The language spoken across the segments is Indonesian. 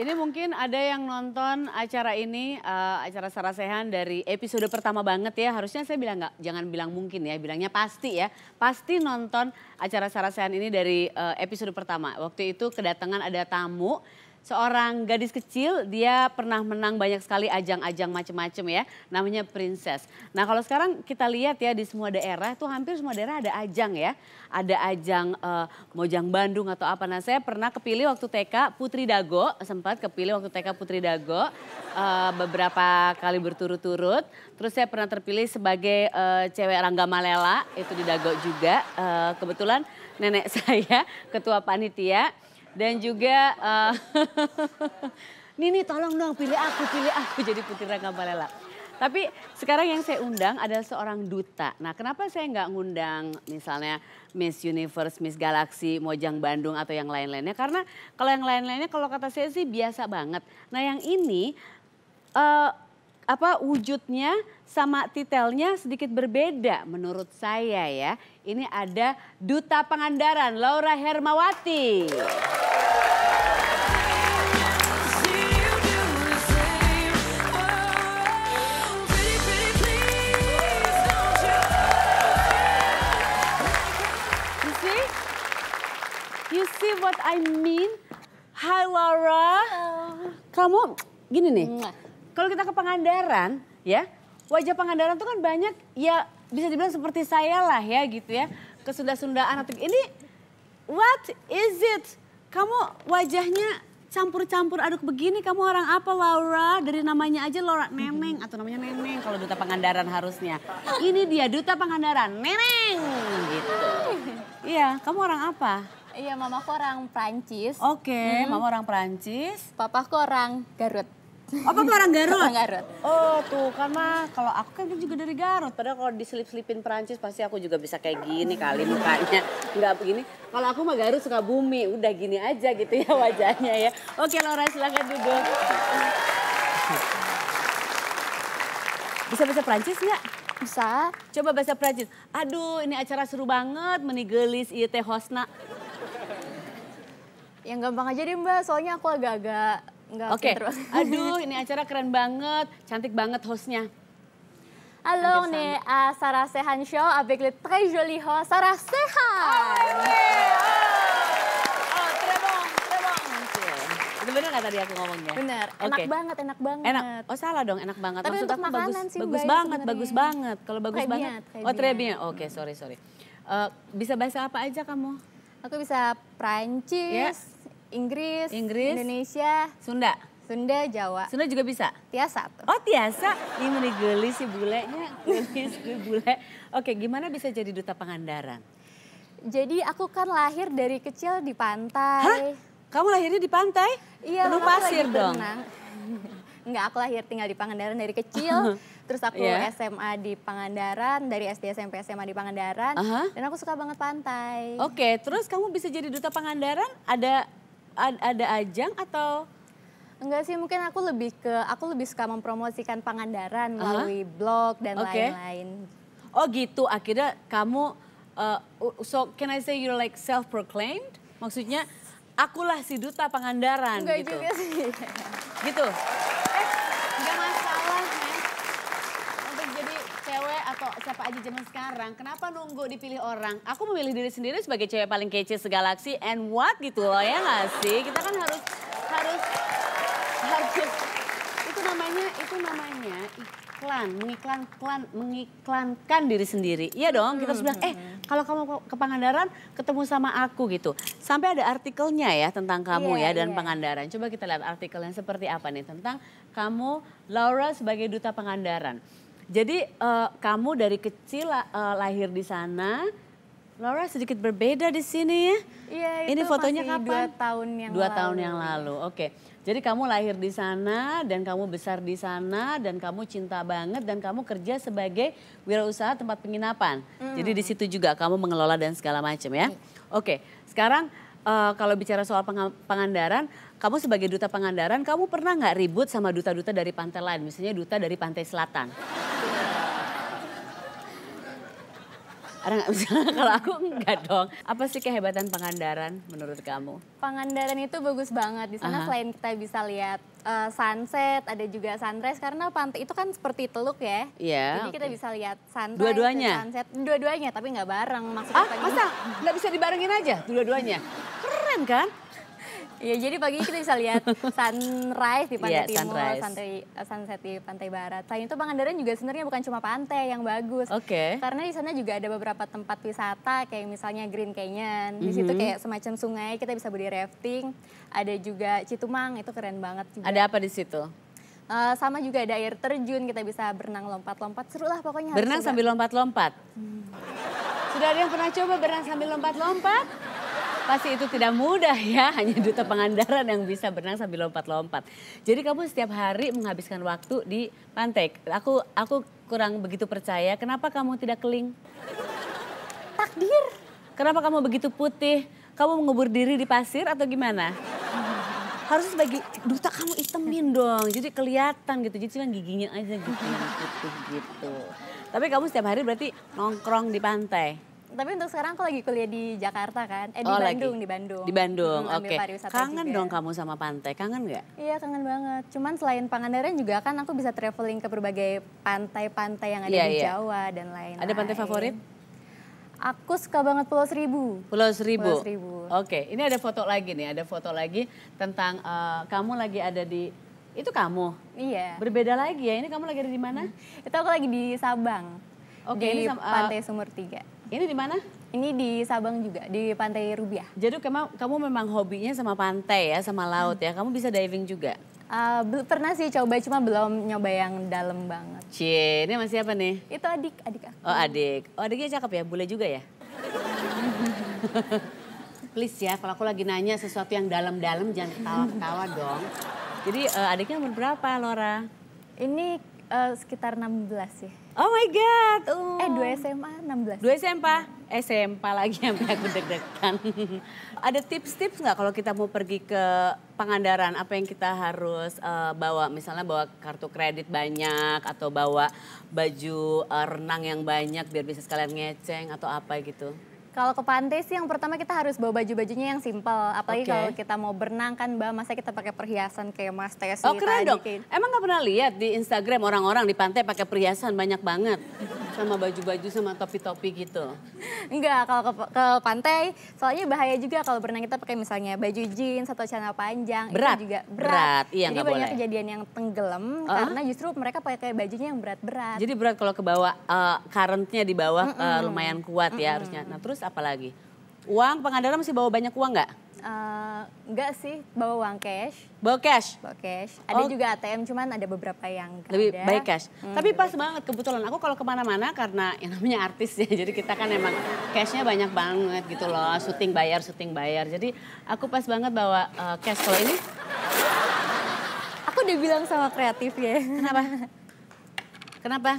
Ini mungkin ada yang nonton acara ini, uh, acara Sarasehan dari episode pertama banget ya. Harusnya saya bilang nggak, jangan bilang mungkin ya, bilangnya pasti ya. Pasti nonton acara Sarasehan ini dari uh, episode pertama. Waktu itu kedatangan ada tamu seorang gadis kecil dia pernah menang banyak sekali ajang-ajang macam-macam ya namanya princess. Nah kalau sekarang kita lihat ya di semua daerah itu hampir semua daerah ada ajang ya ada ajang uh, Mojang Bandung atau apa. Nah saya pernah kepilih waktu TK Putri Dago sempat kepilih waktu TK Putri Dago uh, beberapa kali berturut-turut. Terus saya pernah terpilih sebagai uh, cewek Rangga Malela itu di Dago juga uh, kebetulan nenek saya ketua panitia dan juga uh, Nini tolong dong pilih aku, pilih aku jadi Putri Rangga Balela. Tapi sekarang yang saya undang adalah seorang duta. Nah kenapa saya nggak ngundang misalnya Miss Universe, Miss Galaxy, Mojang Bandung atau yang lain-lainnya. Karena kalau yang lain-lainnya kalau kata saya sih biasa banget. Nah yang ini uh, apa wujudnya sama titelnya sedikit berbeda menurut saya ya. Ini ada Duta Pangandaran Laura Hermawati. You see? what I mean? Hi Laura. Hello. Kamu gini nih. Kalau kita ke Pangandaran, ya wajah Pangandaran itu kan banyak ya bisa dibilang seperti saya lah ya gitu ya kesunda-sundaan atau ini what is it? Kamu wajahnya campur-campur aduk begini kamu orang apa Laura? Dari namanya aja Laura Neneng atau namanya Neneng kalau duta Pangandaran harusnya. Ini dia duta Pangandaran, Neneng gitu. Iya, kamu orang apa? Iya, mamaku orang Prancis. Oke, okay, hmm. mama orang Prancis. Papaku orang Garut apa papa orang Garut. Orang Garut. Oh, tuh kan mah kalau aku kan juga dari Garut. Padahal kalau diselip-selipin Perancis pasti aku juga bisa kayak gini kali mukanya. Enggak begini. Kalau aku mah Garut suka bumi, udah gini aja gitu ya wajahnya ya. Oke, Laura silakan duduk. Bisa bahasa Perancis nggak? Bisa. Coba bahasa Perancis. Aduh, ini acara seru banget menigelis ieu teh hosna. Yang gampang aja deh Mbak, soalnya aku agak-agak Oke. Okay. Aduh, ini acara keren banget, cantik banget hostnya. Halo, on est à Sarah Sehan Show avec le très joli host Sarah Sehan. Oh, iya. oh bener gak tadi aku ngomongnya? Bener, enak okay. banget, enak banget. Enak. Oh salah dong, enak banget. Tapi Maksud untuk aku makanan bagus, sih, bagus ya, banget, sebenernya. bagus banget. Kalau bagus banget, oh très Oke, okay, sorry, sorry. Uh, bisa bahasa apa aja kamu? Aku bisa Prancis, yeah. Inggris, Inggris, Indonesia, Sunda. Sunda, Jawa. Sunda juga bisa? Tiasa tuh. Oh Tiasa, ini meni geli sih bulenya, gelis gue bule. Oke, gimana bisa jadi duta Pangandaran? Jadi aku kan lahir dari kecil di pantai. Hah? Kamu lahirnya di pantai? Iya, Penuh pasir dong. Berenang. Enggak, aku lahir tinggal di Pangandaran dari kecil. Iya. Terus aku yeah. SMA di Pangandaran, dari SD SMP SMA di Pangandaran. Uh -huh. Dan aku suka banget pantai. Oke, okay, terus kamu bisa jadi duta Pangandaran? Ada ada ajang atau Enggak sih, mungkin aku lebih ke aku lebih suka mempromosikan Pangandaran melalui uh -huh. blog dan lain-lain. Okay. Oh gitu, akhirnya kamu uh, so can I say you're like self proclaimed? Maksudnya akulah si duta Pangandaran Enggak gitu. juga sih. Gitu. kok siapa aja zaman sekarang. Kenapa nunggu dipilih orang? Aku memilih diri sendiri sebagai cewek paling kece segalaksi and what gitu loh ya gak sih? Kita kan harus harus harus itu namanya itu namanya iklan mengiklan klan mengiklankan diri sendiri iya dong kita harus bilang hmm. eh kalau kamu ke Pangandaran ketemu sama aku gitu sampai ada artikelnya ya tentang kamu yeah, ya dan yeah. Pangandaran coba kita lihat artikelnya seperti apa nih tentang kamu Laura sebagai duta Pangandaran jadi uh, kamu dari kecil uh, lahir di sana, Laura sedikit berbeda di sini ya. Iya, itu Ini fotonya masih kapan? Dua tahun yang dua lalu. tahun yang lalu. Oke. Okay. Jadi kamu lahir di sana dan kamu besar di sana dan kamu cinta banget dan kamu kerja sebagai wirausaha tempat penginapan. Mm. Jadi di situ juga kamu mengelola dan segala macam ya. Iya. Oke. Okay. Sekarang uh, kalau bicara soal peng Pangandaran, kamu sebagai duta Pangandaran, kamu pernah nggak ribut sama duta-duta dari pantai lain, misalnya duta dari pantai selatan? Ada nggak misalnya kalau aku enggak dong. Apa sih kehebatan Pangandaran menurut kamu? Pangandaran itu bagus banget. Di sana uh -huh. selain kita bisa lihat uh, sunset, ada juga sunrise karena pantai itu kan seperti teluk ya. Iya. Yeah, Jadi okay. kita bisa lihat sunrise Dua-duanya? sunset. Dua-duanya tapi nggak bareng maksudnya. Ah, masa nggak bisa dibarengin aja dua-duanya? Keren kan? ya jadi pagi kita bisa lihat sunrise di pantai yeah, timur, sunrise. Santai, eh, sunset di pantai barat. Selain itu Pangandaran juga sebenarnya bukan cuma pantai yang bagus. Oke. Okay. Karena di sana juga ada beberapa tempat wisata kayak misalnya Green Canyon. Di mm -hmm. situ mhm. kayak semacam sungai, kita bisa beli rafting. Ada juga Citumang, itu keren banget juga. Ada apa di situ? Uh, sama juga ada air terjun, kita bisa berenang lompat-lompat. Seru lah pokoknya. Berenang sambil lompat-lompat? Hmm. Sudah ada yang pernah coba berenang sambil lompat-lompat? Pasti itu tidak mudah ya, hanya duta pengandaran yang bisa berenang sambil lompat-lompat. Jadi kamu setiap hari menghabiskan waktu di pantai. Aku aku kurang begitu percaya. Kenapa kamu tidak keling? Takdir. Kenapa kamu begitu putih? Kamu mengubur diri di pasir atau gimana? harus bagi duta kamu itemin dong. Jadi kelihatan gitu. Jadi cuma giginya aja gitu, gitu, gitu. Tapi kamu setiap hari berarti nongkrong di pantai tapi untuk sekarang aku lagi kuliah di Jakarta kan, eh di oh, Bandung, lagi. di Bandung. Di Bandung, hmm, oke. Okay. Kangen juga. dong kamu sama pantai, kangen nggak? Iya kangen banget. Cuman selain Pangandaran juga kan aku bisa traveling ke berbagai pantai-pantai yang ada yeah, di yeah. Jawa dan lain-lain. Ada pantai favorit? Aku suka banget Pulau Seribu. Pulau Seribu. Pulau Seribu. Oke, ini ada foto lagi nih, ada foto lagi tentang uh, kamu lagi ada di itu kamu. Iya. Berbeda lagi ya. Ini kamu lagi ada di mana? Hmm. Itu aku lagi di Sabang. Oke, di ini sama, uh, Pantai Sumur Tiga. Ini di mana? Ini di Sabang juga, di Pantai Rubiah. Jadi kamu, kamu memang hobinya sama pantai ya, sama laut hmm. ya. Kamu bisa diving juga? Uh, pernah sih coba, cuma belum nyoba yang dalam banget. Cie, ini masih apa nih? Itu adik, adik aku. Oh adik. Oh adiknya cakep ya, boleh juga ya? Please ya, kalau aku lagi nanya sesuatu yang dalam-dalam jangan ketawa-ketawa dong. Jadi uh, adiknya umur berapa Lora? Ini Uh, sekitar 16 sih. Oh my God. Uh. Eh 2 SMA 16. 2 SMA? SMA lagi sampai aku deg-degan. Ada tips-tips nggak kalau kita mau pergi ke Pangandaran? Apa yang kita harus uh, bawa? Misalnya bawa kartu kredit banyak atau bawa baju uh, renang yang banyak biar bisa sekalian ngeceng atau apa gitu? Kalau ke pantai sih yang pertama kita harus bawa baju-bajunya yang simpel. Apalagi okay. kalau kita mau berenang kan Mbak, masa kita pakai perhiasan kayak Mas Tesi Oh keren tadi. dong. Gitu. Emang gak pernah lihat di Instagram orang-orang di pantai pakai perhiasan banyak banget? sama baju-baju sama topi-topi gitu? Enggak, kalau ke, ke pantai soalnya bahaya juga kalau berenang kita pakai misalnya baju jeans atau celana panjang. Berat? Itu juga berat. berat. Iya, Jadi banyak boleh. kejadian yang tenggelam uh -huh. karena justru mereka pakai bajunya yang berat-berat. Jadi berat kalau ke bawah, uh, currentnya di bawah mm -mm. Uh, lumayan kuat mm -mm. ya harusnya. Nah terus apalagi Uang, pengendara masih bawa banyak uang nggak? Eh, enggak sih, bawa uang cash. Bawa cash? Bawa cash. Ada oh. juga ATM, cuman ada beberapa yang Lebih baik cash. Hmm, Tapi pas banget kebetulan aku kalau kemana-mana karena yang namanya artis ya. Jadi kita kan emang cashnya banyak banget gitu loh. Syuting bayar, syuting bayar. Jadi aku pas banget bawa uh, cash. Kalau ini... Aku udah bilang sama kreatif ya. Kenapa? Kenapa?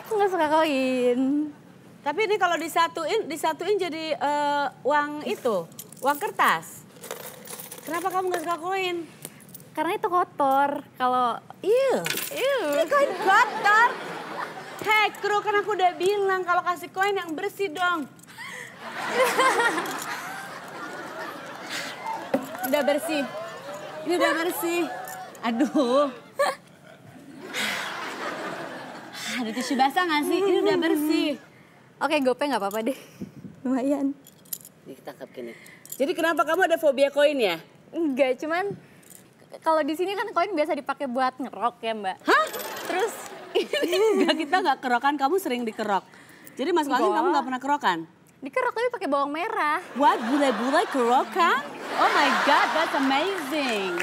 Aku gak suka koin. Tapi ini kalau disatuin, disatuin jadi uh, uang itu, uang kertas. Kenapa kamu nggak suka koin? Karena itu kotor. Kalau iya. iya, ini koin kotor. Hei kru, kan aku udah bilang kalau kasih koin yang bersih dong. udah bersih. Ini udah bersih. Aduh. Ada tisu basah gak sih? Ini udah bersih. Oke, gope nggak apa-apa deh. Lumayan. ditangkap gini. Ya? Jadi kenapa kamu ada fobia koin ya? Enggak, cuman kalau di sini kan koin biasa dipakai buat ngerok ya mbak. Hah? Terus ini enggak kita nggak kerokan, kamu sering dikerok. Jadi Mas Wangin kamu nggak pernah kerokan? Dikerok tapi pakai bawang merah. Wah Bule-bule kerokan? Oh my God, that's amazing.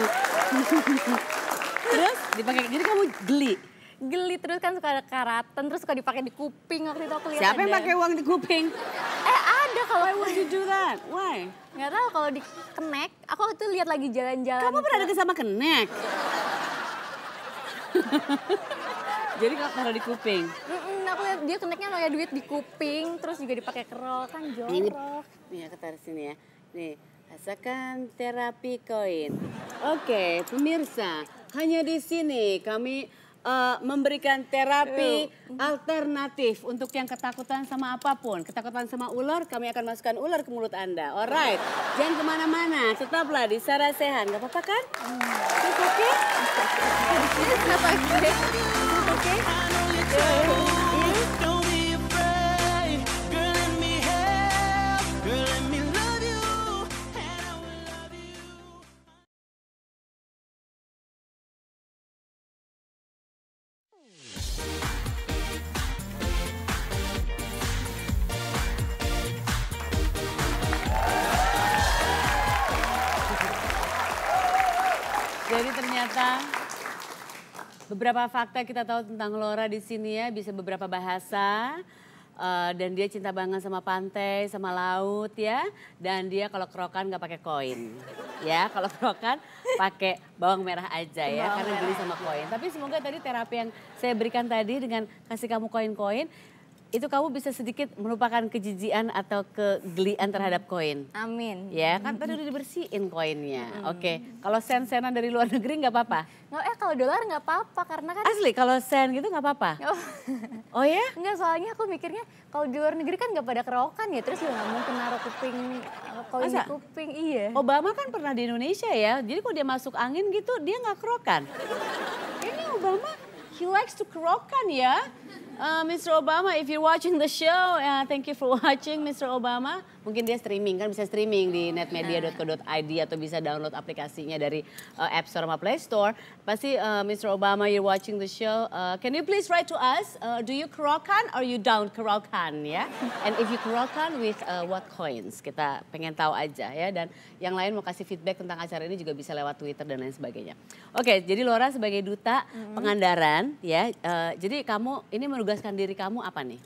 Terus dipakai, jadi kamu geli? geli terus kan suka ada karatan terus suka dipakai di kuping waktu itu aku lihat siapa yang pakai uang di kuping eh ada kalau why would you do why nggak tahu kalau di kenek aku tuh lihat lagi jalan-jalan kamu pernah deket sama kenek jadi kalau taruh di kuping aku lihat dia keneknya kayak duit di kuping terus juga dipakai kerol kan jorok ini nih aku taruh sini ya nih rasakan terapi koin oke okay, pemirsa hanya di sini kami uh, memberikan terapi alternatif untuk yang ketakutan sama apapun. Ketakutan sama ular, kami akan masukkan ular ke mulut Anda. Alright, jangan kemana-mana, tetaplah di Sarah Sehan. Gak apa-apa kan? Oke? Oke? Oke? Oke? fakta. Beberapa fakta kita tahu tentang Lora di sini ya, bisa beberapa bahasa. Uh, dan dia cinta banget sama pantai, sama laut ya. Dan dia kalau kerokan nggak pakai koin. Ya, kalau kerokan pakai bawang merah aja ya, bawang karena merah. beli sama koin. Tapi semoga tadi terapi yang saya berikan tadi dengan kasih kamu koin-koin, itu kamu bisa sedikit merupakan kejijian atau kegelian terhadap koin. Amin. Ya kan tadi udah dibersihin koinnya. Hmm. Oke, kalau sen-senan dari luar negeri nggak apa-apa? Nggak, eh kalau dolar nggak apa-apa karena kan. Asli kalau sen gitu nggak apa-apa. oh, oh ya? Nggak soalnya aku mikirnya kalau di luar negeri kan nggak pada kerokan ya terus nggak mungkin naruh kuping eh, koin di kuping iya. Obama kan pernah di Indonesia ya, jadi kalau dia masuk angin gitu dia nggak kerokan. Ini Obama he likes to kerokan ya. Uh, Mr. Obama, if you're watching the show, uh, thank you for watching, Mr. Obama. Mungkin dia streaming kan bisa streaming di netmedia.co.id atau bisa download aplikasinya dari uh, App Store sama Play Store. Pasti uh, Mr. Obama, you're watching the show. Uh, can you please write to us? Uh, do you kerokan or you don't kerokan ya? And if you kerokan with uh, what coins? Kita pengen tahu aja ya. Dan yang lain mau kasih feedback tentang acara ini juga bisa lewat Twitter dan lain sebagainya. Oke, okay, jadi Laura sebagai duta mm -hmm. Pengandaran ya. Uh, jadi kamu ini menurut menugaskan diri kamu apa nih?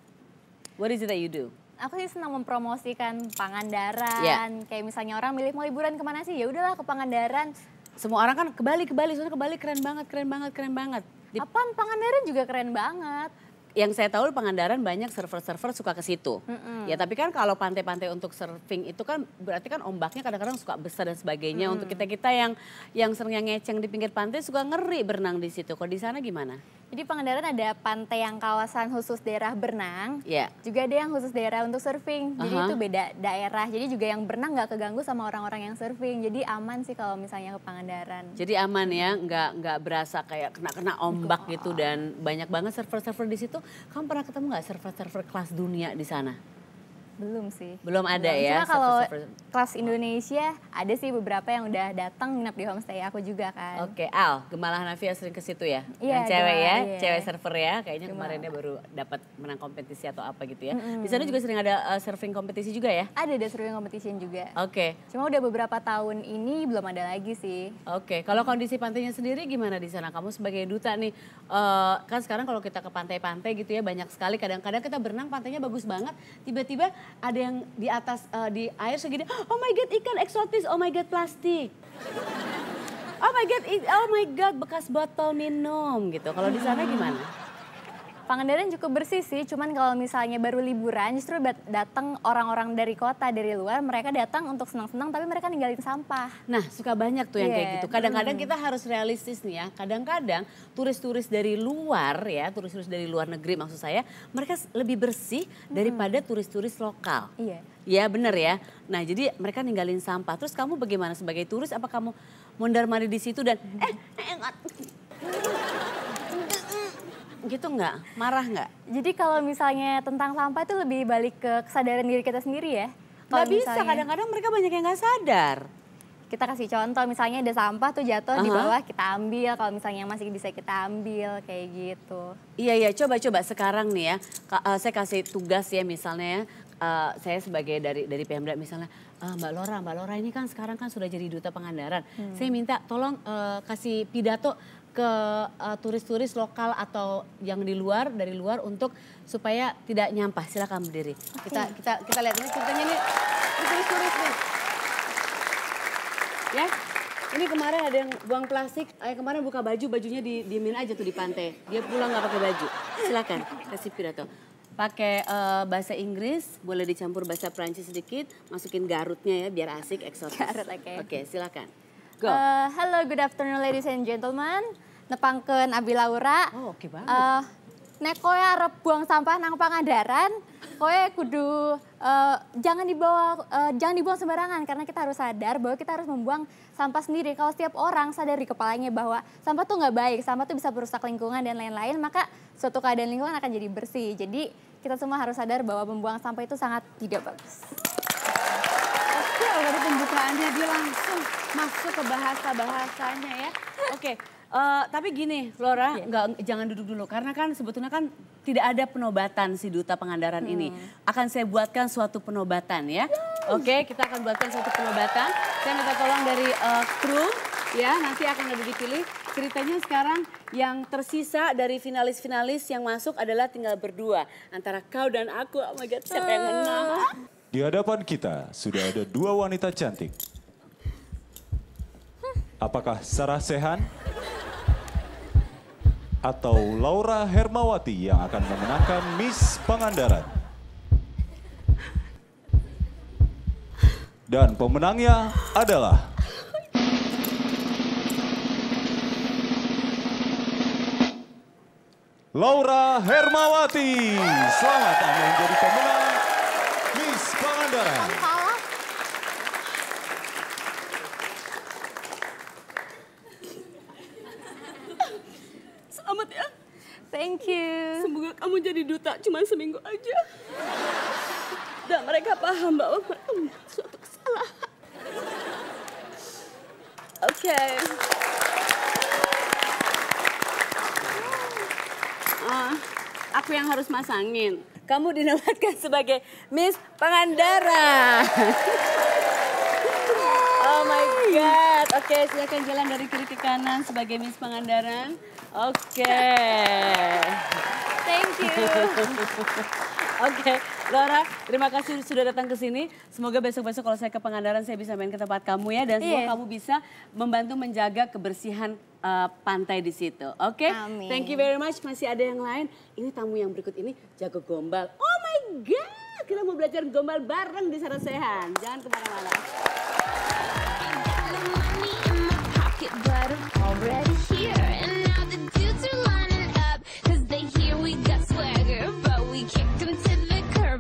What is it that you do? Aku sih senang mempromosikan Pangandaran. Yeah. Kayak misalnya orang milih mau liburan kemana sih? Ya udahlah ke Pangandaran. Semua orang kan ke Bali, ke Bali, soalnya ke Bali keren banget, keren banget, keren banget. Di... Apa Pangandaran juga keren banget yang saya tahu Pangandaran banyak server-server suka ke situ. Mm-hmm. Ya tapi kan kalau pantai-pantai untuk surfing itu kan berarti kan ombaknya kadang-kadang suka besar dan sebagainya. Mm. Untuk kita-kita yang yang seringnya ngeceng di pinggir pantai suka ngeri berenang di situ. Kalau di sana gimana? Jadi Pangandaran ada pantai yang kawasan khusus daerah berenang, yeah. juga ada yang khusus daerah untuk surfing. Jadi uh -huh. itu beda daerah. Jadi juga yang berenang nggak keganggu sama orang-orang yang surfing. Jadi aman sih kalau misalnya ke Pangandaran. Jadi aman ya, nggak nggak berasa kayak kena-kena ombak gitu dan banyak banget server-server di situ. Kamu pernah ketemu nggak server-server kelas dunia di sana? Belum sih. Belum ada Belum. ya. Cuma kalau kelas oh. Indonesia ada sih beberapa yang udah datang nginep di homestay aku juga kan. Oke, okay. Al, Gemala Hanafi sering ke situ ya. Iya, yeah, cewek ya, yeah. cewek server ya. Kayaknya Gemala. kemarin dia baru dapat menang kompetisi atau apa gitu ya. Mm-hmm. Di sana juga sering ada uh, surfing kompetisi juga ya? Ada, ada surfing kompetisi juga. Oke. Okay. Cuma udah beberapa tahun ini belum ada lagi sih. Oke, okay. kalau kondisi pantainya sendiri gimana di sana? Kamu sebagai duta nih, uh, kan sekarang kalau kita ke pantai-pantai gitu ya banyak sekali. Kadang-kadang kita berenang pantainya bagus banget, tiba-tiba ada yang di atas uh, di air segini, oh my god ikan eksotis, oh my god plastik. Oh my god, oh my god bekas botol minum gitu. Kalau di sana gimana? Pangandaran cukup bersih sih, cuman kalau misalnya baru liburan justru datang orang-orang dari kota, dari luar, mereka datang untuk senang-senang tapi mereka ninggalin sampah. Nah suka banyak tuh yang yeah. kayak iya. gitu. Kadang-kadang kita harus realistis nih ya, kadang-kadang turis-turis dari luar ya, turis-turis dari luar negeri maksud saya, mereka lebih bersih daripada turis-turis lokal. Iya. Yeah. Ya bener ya. Nah jadi mereka ninggalin sampah. Terus kamu bagaimana sebagai turis? Apa kamu mondar-mandir di situ dan eh, eh gitu nggak? Marah nggak? Jadi kalau misalnya tentang sampah itu lebih balik ke kesadaran diri kita sendiri ya? Nggak bisa, kadang-kadang mereka banyak yang nggak sadar. Kita kasih contoh, misalnya ada sampah tuh jatuh uh -huh. di bawah, kita ambil. Kalau misalnya masih bisa kita ambil, kayak gitu. Iya, iya. Coba-coba sekarang nih ya, eh, saya kasih tugas ya misalnya Uh, saya sebagai dari dari Pemda misalnya uh, Mbak Lora Mbak Lora ini kan sekarang kan sudah jadi duta pengandaran hmm. saya minta tolong uh, kasih pidato ke turis eh, turis-turis lokal atau yang di luar dari luar untuk supaya tidak nyampah. Silakan berdiri. Okay. Kita kita kita lihat ini ceritanya ini turis-turis nih. Ya. Ini kemarin ada yang buang plastik, eh, kemarin buka baju, bajunya di diemin aja tuh di pantai. Dia pulang nggak pakai baju. Silakan kasih pidato. Pakai uh, bahasa Inggris, boleh dicampur bahasa Prancis sedikit, masukin Garutnya ya biar asik, eksotis. oke. Okay. okay, silakan. Go. Uh, eh, hello, good afternoon ladies and gentlemen. Nepangken Abi Laura. Oh, oke okay banget. Uh, nek kowe arep buang sampah nang Pangandaran, kowe kudu uh, jangan dibawa uh, jangan dibuang sembarangan karena kita harus sadar bahwa kita harus membuang sampah sendiri. Kalau setiap orang sadar di kepalanya bahwa sampah tuh nggak baik, sampah tuh bisa merusak lingkungan dan lain-lain, maka suatu keadaan lingkungan akan jadi bersih. Jadi kita semua harus sadar bahwa membuang sampah itu sangat tidak bagus. Oke, dari pembukaannya dia langsung masuk ke bahasa-bahasanya ya. Oke, okay. uh, eh, tapi gini Flora, yeah. nggak jangan duduk dulu karena kan sebetulnya kan tidak ada penobatan si duta pengandaran hmm. ini. Akan saya buatkan suatu penobatan ya. Oke, okay, kita akan buatkan suatu penobatan. Saya minta tolong dari uh, kru ya, nanti akan lebih dipilih. Ceritanya sekarang yang tersisa dari finalis-finalis yang masuk adalah tinggal berdua. Antara kau dan aku, oh my God, siapa yang menang? Di hadapan kita sudah ada dua wanita cantik Apakah Sarah Sehan atau Laura Hermawati yang akan memenangkan Miss Pangandaran? Dan pemenangnya adalah Laura Hermawati. Selamat Anda menjadi pemenang Miss Pangandaran. jadi duta cuma seminggu aja. Dan mereka paham bahwa mereka membuat suatu kesalahan. Oke. Okay. Uh, aku yang harus masangin. Kamu dinobatkan sebagai Miss Pangandaran. Oh my God. Oke, okay, silakan jalan dari kiri ke kanan sebagai Miss Pangandaran. Oke. Okay. Thank you. Oke, okay. Laura, terima kasih sudah datang ke sini. Semoga besok-besok kalau saya ke Pangandaran saya bisa main ke tempat kamu ya dan semoga yeah. kamu bisa membantu menjaga kebersihan uh, pantai di situ. Oke? Okay? Thank you very much. Masih ada yang lain? Ini tamu yang berikut ini jago gombal. Oh my god, kita mau belajar gombal bareng di Sarasehan. Jangan kemana-mana.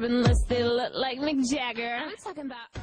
unless they look like Mick Jagger. I'm talking about.